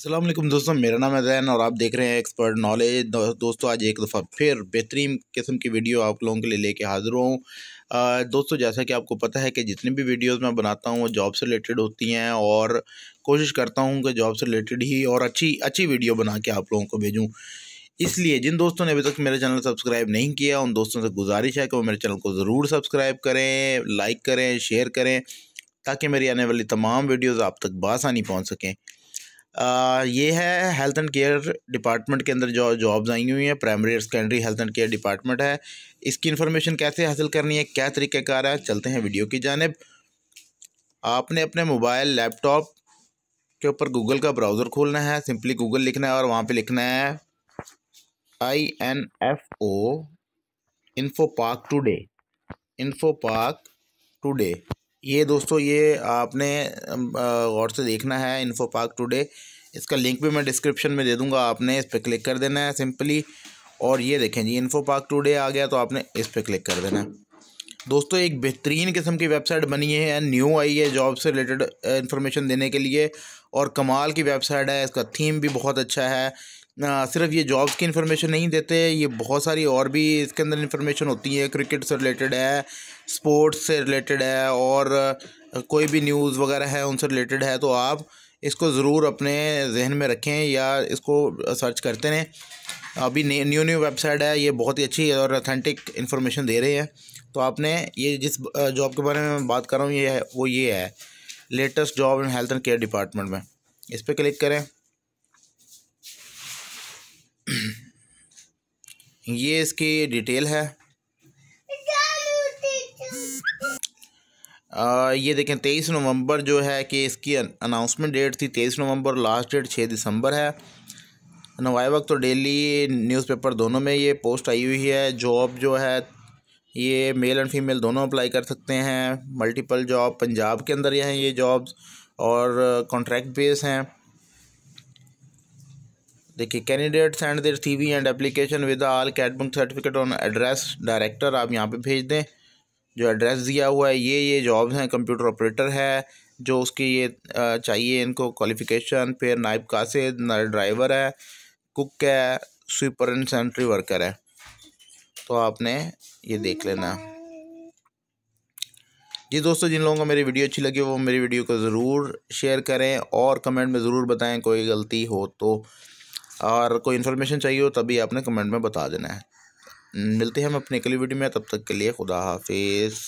असलम दोस्तों मेरा नाम है जैन और आप देख रहे हैं एक्सपर्ट नॉलेज दो, दोस्तों आज एक दफ़ा फिर बेहतरीन किस्म की वीडियो आप लोगों के लिए लेके हाज़िर हूँ दोस्तों जैसा कि आपको पता है कि जितनी भी वीडियोस मैं बनाता हूँ वो जॉब से रिलेटेड होती हैं और कोशिश करता हूँ कि जॉब से रिलेटेड ही और अच्छी अच्छी वीडियो बना के आप लोगों को भेजूँ इसलिए जिन दोस्तों ने अभी तक मेरे चैनल सब्सक्राइब नहीं किया उन दोस्तों से गुजारिश है कि वो मेरे चैनल को ज़रूर सब्सक्राइब करें लाइक करें शेयर करें ताकि मेरी आने वाली तमाम वीडियोज़ आप तक बासानी पहुँच सकें ये है हेल्थ एंड केयर डिपार्टमेंट के अंदर जो जॉब्स आई हुई हैं प्राइमरी और secondary health and care department है इसकी इन्फॉर्मेशन कैसे हासिल करनी है क्या रहा है चलते हैं वीडियो की जानब आपने अपने मोबाइल लैपटॉप के ऊपर गूगल का ब्राउज़र खोलना है सिंपली गूगल लिखना है और वहाँ पर लिखना है I N F O info park today info park today ये दोस्तों ये आपने गौर से देखना है इन्फो पार्क टुडे इसका लिंक भी मैं डिस्क्रिप्शन में दे दूंगा आपने इस पर क्लिक कर देना है सिंपली और ये देखें जी इन्फो पार्क टुडे आ गया तो आपने इस पर क्लिक कर देना है दोस्तों एक बेहतरीन किस्म की वेबसाइट बनी है न्यू आई है जॉब से रिलेटेड इन्फॉर्मेशन देने के लिए और कमाल की वेबसाइट है इसका थीम भी बहुत अच्छा है सिर्फ ये जॉब्स की इन्फॉर्मेशन नहीं देते ये बहुत सारी और भी इसके अंदर इन्फॉर्मेशन होती है क्रिकेट से रिलेटेड है स्पोर्ट्स से रिलेटेड है और कोई भी न्यूज़ वगैरह है उनसे रिलेटेड है तो आप इसको ज़रूर अपने जहन में रखें या इसको सर्च करते रहें अभी न्यू न्यू वेबसाइट है ये बहुत ही अच्छी और अथेंटिक इन्फॉर्मेशन दे रही है तो आपने ये जिस जॉब के बारे में बात कर रहा हूँ ये है वो ये है latest job in health and care department में इस पर क्लिक करें ये इसकी डिटेल है आ, ये देखें तेईस नवंबर जो है कि इसकी अनाउंसमेंट डेट थी तेईस नवंबर लास्ट डेट छः दिसंबर है नवाए वक्त तो डेली न्यूज़पेपर दोनों में ये पोस्ट आई हुई है जॉब जो है ये मेल एंड फीमेल दोनों अप्लाई कर सकते हैं मल्टीपल जॉब पंजाब के अंदर ये हैं ये जॉब्स और कॉन्ट्रैक्ट बेस हैं देखिए candidate and their C V and application with all कैटबुक सर्टिफिकेट ऑन एड्रेस डायरेक्टर आप यहाँ पे भेज दें जो एड्रेस दिया हुआ है ये ये जॉब्स हैं कंप्यूटर ऑपरेटर है जो उसकी ये चाहिए इनको क्वालिफिकेशन फिर नाइब कासिद ड्राइवर है कुक है स्वीपर एंड सेंट्री वर्कर है तो आपने ये देख लेना जी दोस्तों जिन लोगों को मेरी वीडियो अच्छी लगी वो मेरी वीडियो को ज़रूर शेयर करें और कमेंट में ज़रूर बताएं कोई गलती हो तो और कोई इन्फॉर्मेशन चाहिए हो तभी आपने कमेंट में बता देना है मिलते हैं हम अपने अगली वीडियो में तब तक के लिए खुदा हाफिज़